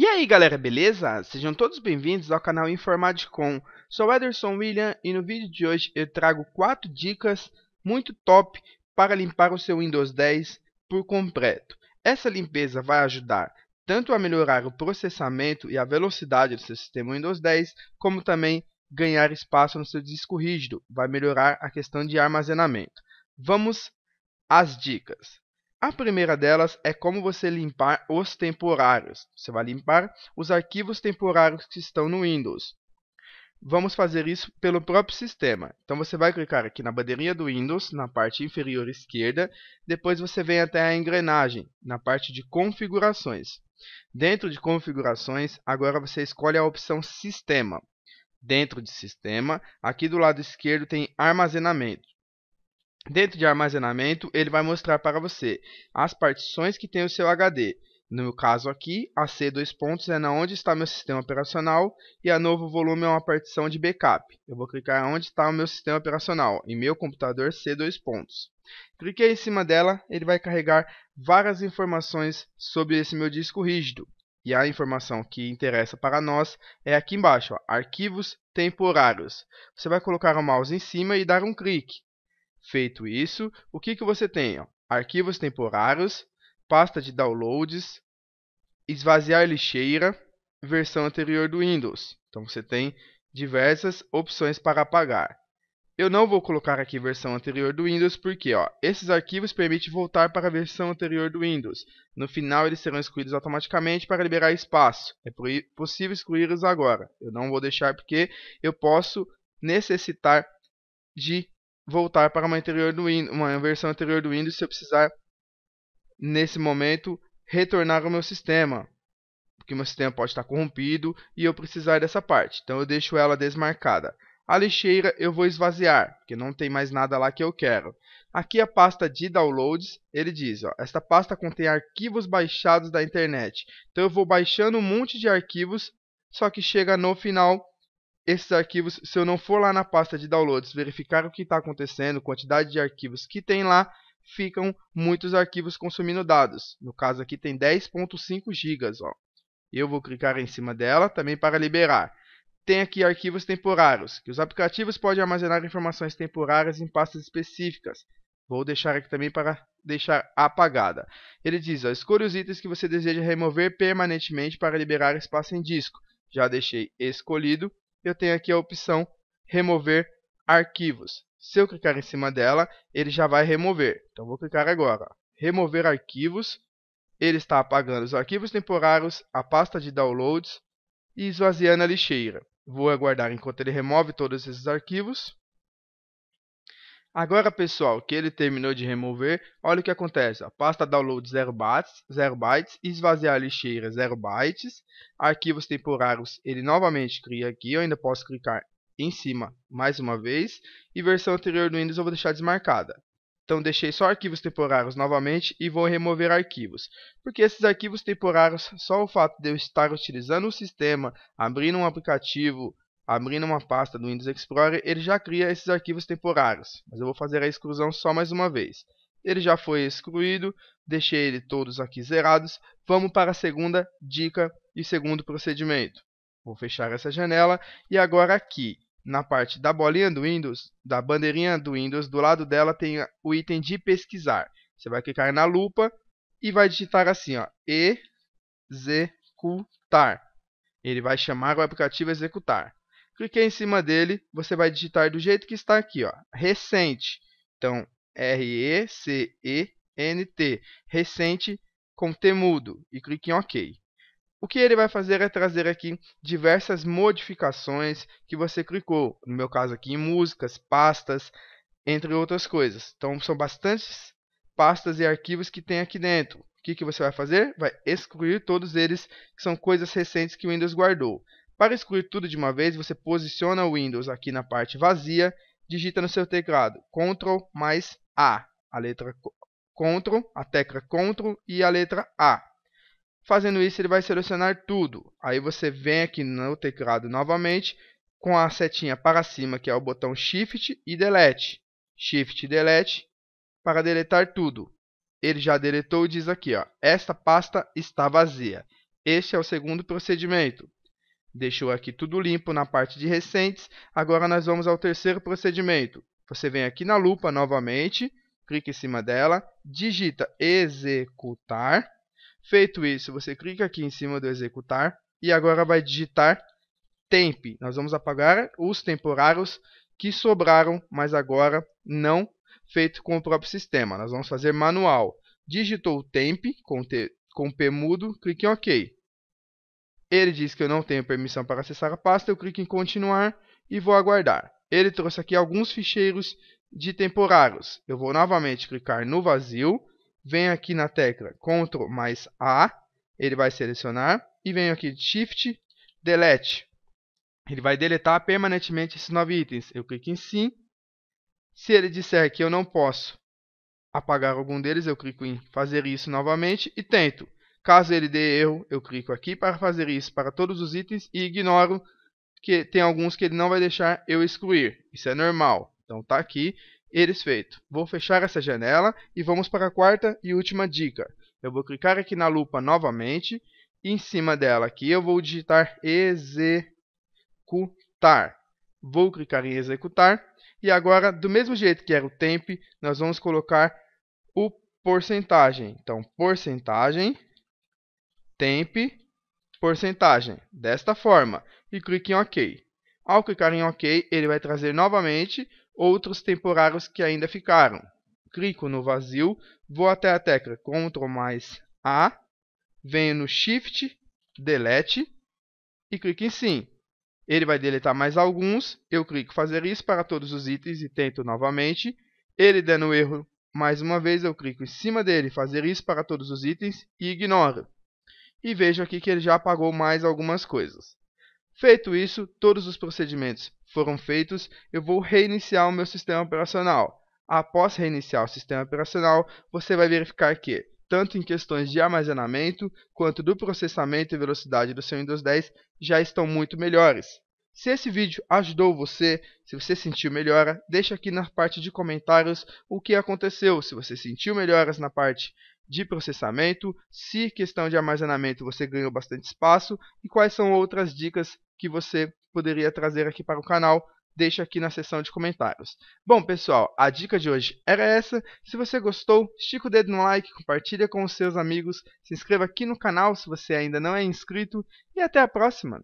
E aí galera, beleza? Sejam todos bem-vindos ao canal Informaticom. Sou Ederson William e no vídeo de hoje eu trago 4 dicas muito top para limpar o seu Windows 10 por completo. Essa limpeza vai ajudar tanto a melhorar o processamento e a velocidade do seu sistema Windows 10, como também ganhar espaço no seu disco rígido, vai melhorar a questão de armazenamento. Vamos às dicas. A primeira delas é como você limpar os temporários. Você vai limpar os arquivos temporários que estão no Windows. Vamos fazer isso pelo próprio sistema. Então você vai clicar aqui na bandeirinha do Windows, na parte inferior esquerda. Depois você vem até a engrenagem, na parte de configurações. Dentro de configurações, agora você escolhe a opção sistema. Dentro de sistema, aqui do lado esquerdo tem armazenamento. Dentro de armazenamento, ele vai mostrar para você as partições que tem o seu HD. No meu caso aqui, a C dois pontos é na onde está meu sistema operacional e a novo volume é uma partição de backup. Eu vou clicar onde está o meu sistema operacional, em meu computador C dois pontos. Cliquei em cima dela, ele vai carregar várias informações sobre esse meu disco rígido. E a informação que interessa para nós é aqui embaixo, ó, arquivos temporários. Você vai colocar o mouse em cima e dar um clique. Feito isso, o que, que você tem? Ó? Arquivos temporários, pasta de downloads, esvaziar lixeira, versão anterior do Windows. Então você tem diversas opções para apagar. Eu não vou colocar aqui versão anterior do Windows porque ó, esses arquivos permitem voltar para a versão anterior do Windows. No final eles serão excluídos automaticamente para liberar espaço. É possível excluí-los agora. Eu não vou deixar porque eu posso necessitar de voltar para uma, anterior do Windows, uma versão anterior do Windows se eu precisar, nesse momento, retornar ao meu sistema. Porque meu sistema pode estar corrompido e eu precisar dessa parte. Então eu deixo ela desmarcada. A lixeira eu vou esvaziar, porque não tem mais nada lá que eu quero. Aqui a pasta de downloads, ele diz, ó, esta pasta contém arquivos baixados da internet. Então eu vou baixando um monte de arquivos, só que chega no final esses arquivos, se eu não for lá na pasta de downloads, verificar o que está acontecendo, quantidade de arquivos que tem lá, ficam muitos arquivos consumindo dados. No caso aqui tem 10.5 GB. Eu vou clicar em cima dela também para liberar. Tem aqui arquivos temporários, que os aplicativos podem armazenar informações temporárias em pastas específicas. Vou deixar aqui também para deixar apagada. Ele diz, ó, escolha os itens que você deseja remover permanentemente para liberar espaço em disco. Já deixei escolhido eu tenho aqui a opção remover arquivos. Se eu clicar em cima dela, ele já vai remover. Então vou clicar agora. Remover arquivos. Ele está apagando os arquivos temporários, a pasta de downloads e esvaziando a lixeira. Vou aguardar enquanto ele remove todos esses arquivos. Agora, pessoal, que ele terminou de remover, olha o que acontece. Ó. Pasta download 0 bytes, 0 bytes, esvaziar a lixeira 0 bytes, arquivos temporários, ele novamente cria aqui, eu ainda posso clicar em cima mais uma vez, e versão anterior do Windows eu vou deixar desmarcada. Então deixei só arquivos temporários novamente e vou remover arquivos. Porque esses arquivos temporários, só o fato de eu estar utilizando o sistema, abrindo um aplicativo, abrindo uma pasta do Windows Explorer, ele já cria esses arquivos temporários, mas eu vou fazer a exclusão só mais uma vez. Ele já foi excluído, deixei ele todos aqui zerados. Vamos para a segunda dica e segundo procedimento. Vou fechar essa janela e agora aqui, na parte da bolinha do Windows, da bandeirinha do Windows, do lado dela tem o item de pesquisar. Você vai clicar na lupa e vai digitar assim, ó, executar. Ele vai chamar o aplicativo executar cliquei é em cima dele, você vai digitar do jeito que está aqui, ó, recente. Então, R-E-C-E-N-T, recente com T mudo, e clique em OK. O que ele vai fazer é trazer aqui diversas modificações que você clicou, no meu caso aqui em músicas, pastas, entre outras coisas. Então, são bastantes pastas e arquivos que tem aqui dentro. O que, que você vai fazer? Vai excluir todos eles, que são coisas recentes que o Windows guardou. Para excluir tudo de uma vez, você posiciona o Windows aqui na parte vazia, digita no seu teclado Ctrl mais A, a letra Ctrl, a tecla Ctrl e a letra A. Fazendo isso, ele vai selecionar tudo. Aí você vem aqui no teclado novamente, com a setinha para cima, que é o botão Shift e Delete. Shift e Delete para deletar tudo. Ele já deletou e diz aqui, ó, esta pasta está vazia. Este é o segundo procedimento. Deixou aqui tudo limpo na parte de recentes. Agora nós vamos ao terceiro procedimento. Você vem aqui na lupa novamente, clica em cima dela, digita executar. Feito isso, você clica aqui em cima do executar e agora vai digitar temp. Nós vamos apagar os temporários que sobraram, mas agora não feito com o próprio sistema. Nós vamos fazer manual. Digitou o temp com, T, com P mudo, clique em OK. Ele diz que eu não tenho permissão para acessar a pasta, eu clico em continuar e vou aguardar. Ele trouxe aqui alguns ficheiros de temporários. Eu vou novamente clicar no vazio, venho aqui na tecla Ctrl mais A, ele vai selecionar, e venho aqui Shift, Delete. Ele vai deletar permanentemente esses nove itens. Eu clico em Sim. Se ele disser que eu não posso apagar algum deles, eu clico em fazer isso novamente e tento. Caso ele dê erro, eu clico aqui para fazer isso para todos os itens e ignoro que tem alguns que ele não vai deixar eu excluir. Isso é normal. Então está aqui, eles feito. Vou fechar essa janela e vamos para a quarta e última dica. Eu vou clicar aqui na lupa novamente e em cima dela aqui eu vou digitar executar. Vou clicar em executar e agora do mesmo jeito que era o temp, nós vamos colocar o porcentagem. Então porcentagem temp porcentagem, desta forma, e clique em OK. Ao clicar em OK, ele vai trazer novamente outros temporários que ainda ficaram. Clico no vazio, vou até a tecla Ctrl mais A, venho no Shift, Delete e clico em Sim. Ele vai deletar mais alguns, eu clico fazer isso para todos os itens e tento novamente. Ele dando erro mais uma vez, eu clico em cima dele, fazer isso para todos os itens e ignoro e vejo aqui que ele já apagou mais algumas coisas. Feito isso, todos os procedimentos foram feitos, eu vou reiniciar o meu sistema operacional. Após reiniciar o sistema operacional, você vai verificar que, tanto em questões de armazenamento quanto do processamento e velocidade do seu Windows 10, já estão muito melhores. Se esse vídeo ajudou você, se você sentiu melhora, deixa aqui na parte de comentários o que aconteceu, se você sentiu melhoras na parte de processamento, se questão de armazenamento você ganhou bastante espaço e quais são outras dicas que você poderia trazer aqui para o canal deixa aqui na seção de comentários. Bom, pessoal, a dica de hoje era essa. Se você gostou, estica o dedo no like, compartilha com os seus amigos, se inscreva aqui no canal se você ainda não é inscrito e até a próxima!